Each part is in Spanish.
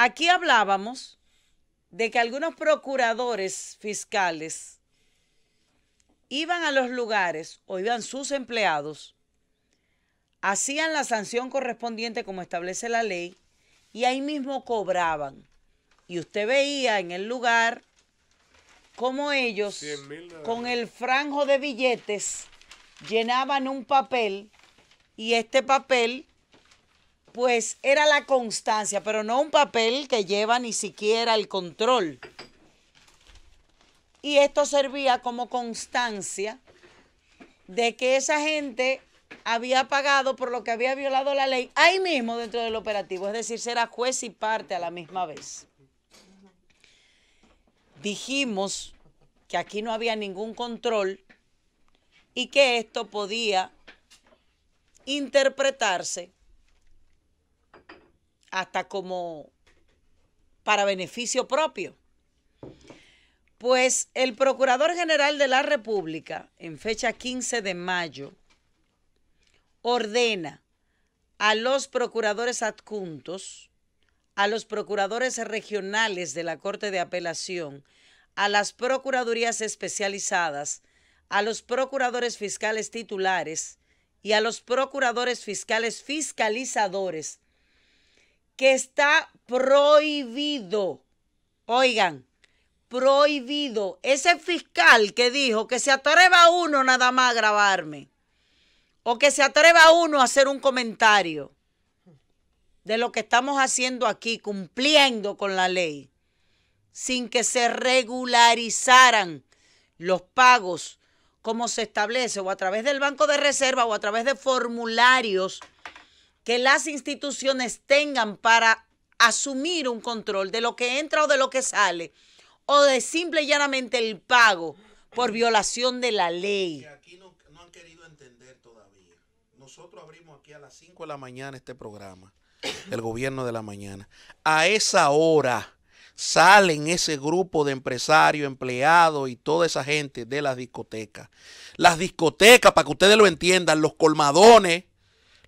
Aquí hablábamos de que algunos procuradores fiscales iban a los lugares o iban sus empleados, hacían la sanción correspondiente como establece la ley y ahí mismo cobraban. Y usted veía en el lugar cómo ellos con el franjo de billetes llenaban un papel y este papel pues era la constancia, pero no un papel que lleva ni siquiera el control. Y esto servía como constancia de que esa gente había pagado por lo que había violado la ley ahí mismo dentro del operativo, es decir, será juez y parte a la misma vez. Dijimos que aquí no había ningún control y que esto podía interpretarse hasta como para beneficio propio. Pues el Procurador General de la República, en fecha 15 de mayo, ordena a los procuradores adjuntos, a los procuradores regionales de la Corte de Apelación, a las procuradurías especializadas, a los procuradores fiscales titulares y a los procuradores fiscales fiscalizadores que está prohibido. Oigan, prohibido. Ese fiscal que dijo que se atreva uno nada más a grabarme o que se atreva uno a hacer un comentario de lo que estamos haciendo aquí, cumpliendo con la ley, sin que se regularizaran los pagos como se establece o a través del Banco de Reserva o a través de formularios que las instituciones tengan para asumir un control de lo que entra o de lo que sale, o de simple y llanamente el pago por violación de la ley. aquí no, no han querido entender todavía. Nosotros abrimos aquí a las 5 de la mañana este programa, el gobierno de la mañana. A esa hora salen ese grupo de empresarios, empleados y toda esa gente de las discotecas. Las discotecas, para que ustedes lo entiendan, los colmadones,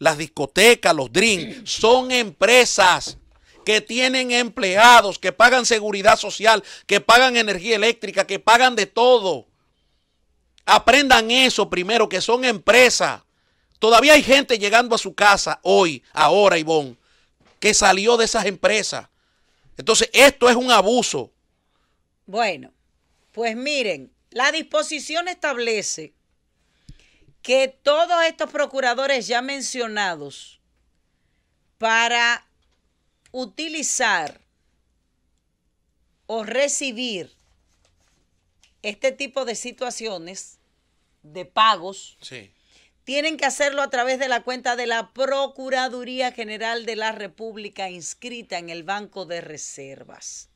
las discotecas, los drinks, son empresas que tienen empleados, que pagan seguridad social, que pagan energía eléctrica, que pagan de todo. Aprendan eso primero, que son empresas. Todavía hay gente llegando a su casa hoy, ahora, Ivonne, que salió de esas empresas. Entonces, esto es un abuso. Bueno, pues miren, la disposición establece que todos estos procuradores ya mencionados para utilizar o recibir este tipo de situaciones de pagos, tienen que hacerlo a través de la cuenta de la Procuraduría General de la República inscrita en el Banco de Reservas.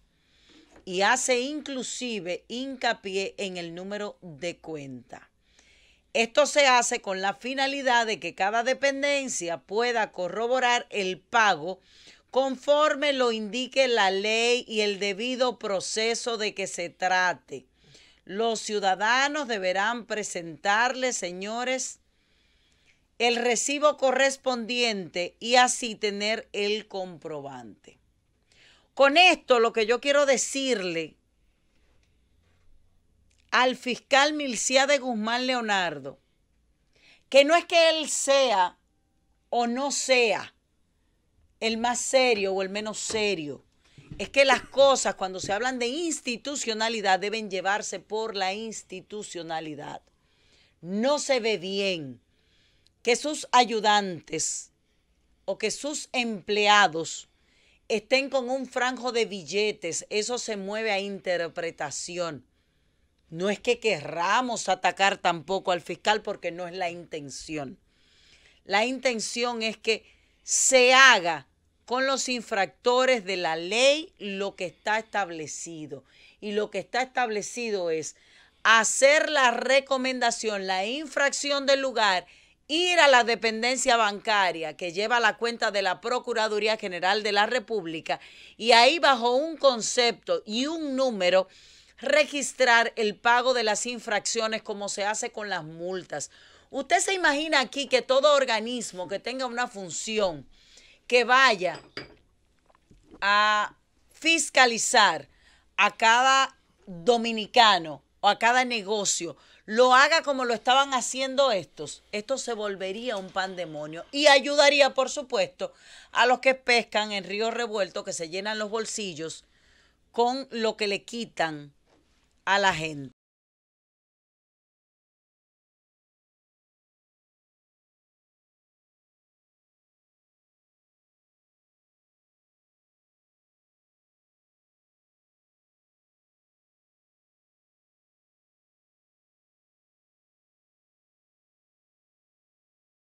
Y hace inclusive hincapié en el número de cuenta. Esto se hace con la finalidad de que cada dependencia pueda corroborar el pago conforme lo indique la ley y el debido proceso de que se trate. Los ciudadanos deberán presentarle, señores, el recibo correspondiente y así tener el comprobante. Con esto lo que yo quiero decirle al fiscal Milcía de Guzmán Leonardo, que no es que él sea o no sea el más serio o el menos serio, es que las cosas cuando se hablan de institucionalidad deben llevarse por la institucionalidad. No se ve bien que sus ayudantes o que sus empleados estén con un franjo de billetes, eso se mueve a interpretación. No es que querramos atacar tampoco al fiscal porque no es la intención. La intención es que se haga con los infractores de la ley lo que está establecido. Y lo que está establecido es hacer la recomendación, la infracción del lugar, ir a la dependencia bancaria que lleva la cuenta de la Procuraduría General de la República y ahí bajo un concepto y un número registrar el pago de las infracciones como se hace con las multas. Usted se imagina aquí que todo organismo que tenga una función que vaya a fiscalizar a cada dominicano o a cada negocio lo haga como lo estaban haciendo estos, esto se volvería un pandemonio y ayudaría, por supuesto, a los que pescan en río revuelto, que se llenan los bolsillos con lo que le quitan a la gente.